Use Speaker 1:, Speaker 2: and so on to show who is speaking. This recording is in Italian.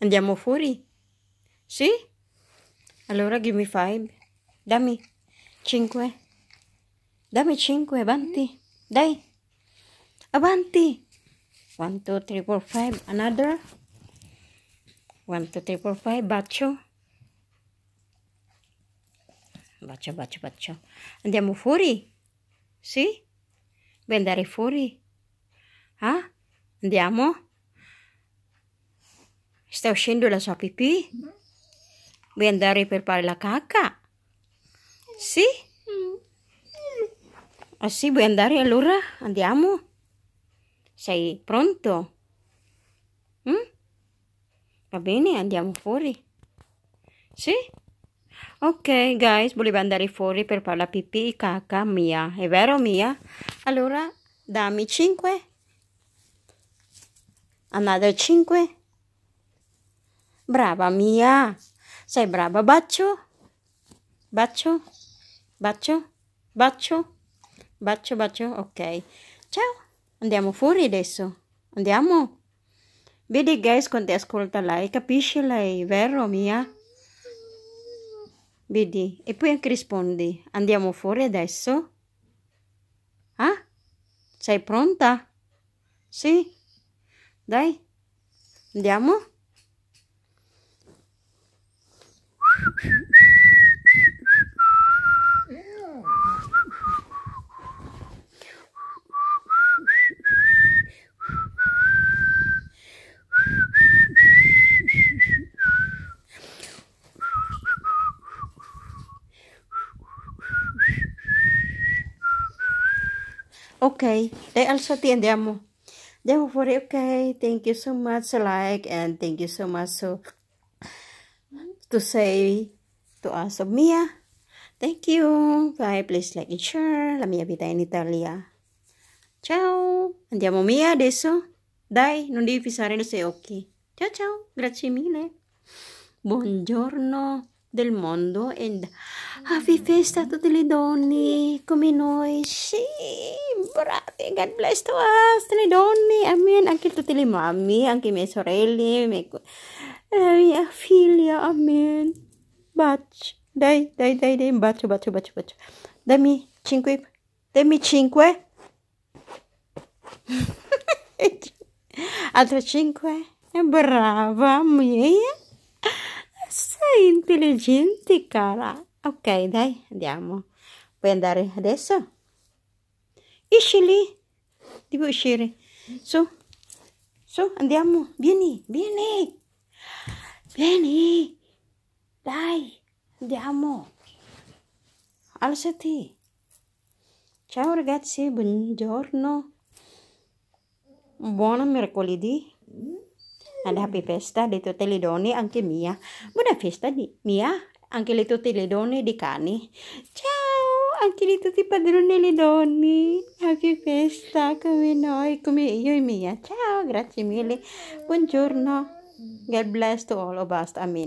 Speaker 1: Andiamo fuori? Sì? Allora give me five. Dammi cinque. Dammi cinque, avanti. Dai. Avanti. One, two, three, four, five. Another. One, two, three, four, five. Bacio. Bacio, bacio, bacio. Andiamo fuori? Sì? Vuoi andare fuori? Ah? Andiamo? Sta uscendo la sua pipì? Mm-hmm. Vuoi andare per fare la cacca? Sì? Mm-hmm. Ah sì, vuoi andare allora? Andiamo? Sei pronto? Mm? Va bene, andiamo fuori. Sì? Ok, guys, voleva andare fuori per fare la pipì cacca mia, è vero mia? Allora, dammi 5. Another 5. Brava Mia, sei brava. Bacio, bacio, bacio, bacio, bacio, bacio. Ok, ciao. Andiamo fuori adesso. Andiamo. Vedi guys quando ascolta lei, capisci lei, vero Mia? Vedi? E poi anche rispondi. Andiamo fuori adesso? Ah? Sei pronta? Sì? Dai, andiamo? okay they eh, also tiendiamo therefore okay thank you so much like and thank you so much so to say to us of Mia. Thank you. Bye. Please like and share. La mia vita in Italia. Ciao. Andiamo Mia adesso. Dai, non devi fissare i nostri occhi. Ciao ciao. Grazie mille. Buongiorno del mondo e happy festa a tutte le donne come noi. Sì, bravi. God bless to us, le donne. Amen. Anche tutte le mamme, anche mie sorelle, mie la mia figlia, amen. Bacio, dai, dai, dai, dai, un bacio, bacio, bacio, bacio. Dammi 5, dammi 5. Altro 5. Brava mia. Sei intelligente, cara. Ok, dai, andiamo. Puoi andare adesso? Esci lì. Devo uscire. Su, su, andiamo. Vieni, vieni. Vieni, dai, andiamo. Alzati. Ciao ragazzi, buongiorno. Buon mercoledì. Mm. And happy festa di tutte le donne, anche mia. Buona festa di mia, anche le tutte le donne di cani. Ciao, anche di tutti i padroni e le donne. Happy festa come noi, come io e mia. Ciao, grazie mille. Buongiorno. God bless to all of us. Amen.